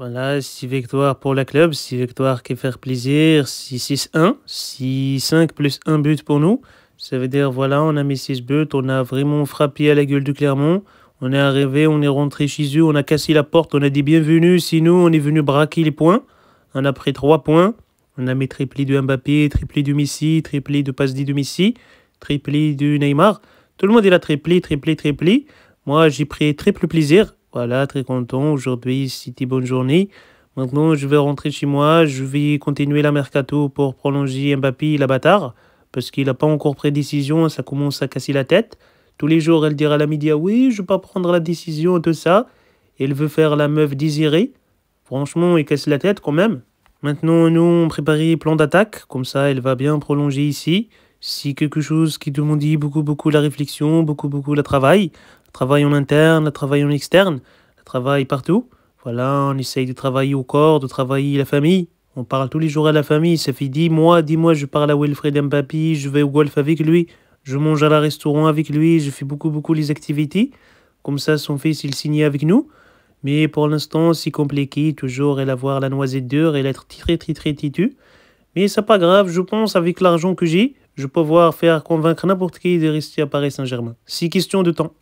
Voilà, 6 victoires pour la club, 6 victoires qui faire plaisir, 6-6-1, 6-5 plus 1 but pour nous. Ça veut dire, voilà, on a mis 6 buts, on a vraiment frappé à la gueule du Clermont. On est arrivé, on est rentré chez eux, on a cassé la porte, on a dit bienvenue, sinon on est venu braquer les points. On a pris 3 points. On a mis triplé de Mbappé, triplé du Messi, triplé de Pasdi de Messi, triplé du Neymar. Tout le monde est là triplé, triplé, triplé. Moi, j'ai pris triple plaisir. Voilà, très content. Aujourd'hui, c'était bonne journée. Maintenant, je vais rentrer chez moi. Je vais continuer la mercato pour prolonger Mbappé, la bâtard, parce qu'il n'a pas encore pris décision. Ça commence à casser la tête. Tous les jours, elle dira à la média Oui, je vais pas prendre la décision, et tout ça. Elle veut faire la meuf désirée. Franchement, il casse la tête quand même. Maintenant, nous, on prépare plan d'attaque. Comme ça, elle va bien prolonger ici. Si quelque chose qui demande beaucoup, beaucoup la réflexion, beaucoup, beaucoup le travail. Elle travail en interne, elle travail en externe, elle travail partout. Voilà, on essaye de travailler au corps, de travailler la famille. On parle tous les jours à la famille. Ça fait dix mois, dix mois, je parle à Wilfred Papi, je vais au golf avec lui, je mange à la restaurant avec lui, je fais beaucoup, beaucoup les activités. Comme ça, son fils, il signait avec nous. Mais pour l'instant, c'est compliqué, toujours, elle avoir la noisette dure et est très, très, très titu. Mais c'est pas grave, je pense, avec l'argent que j'ai, je peux pouvoir faire convaincre n'importe qui de rester à Paris Saint-Germain. C'est question de temps.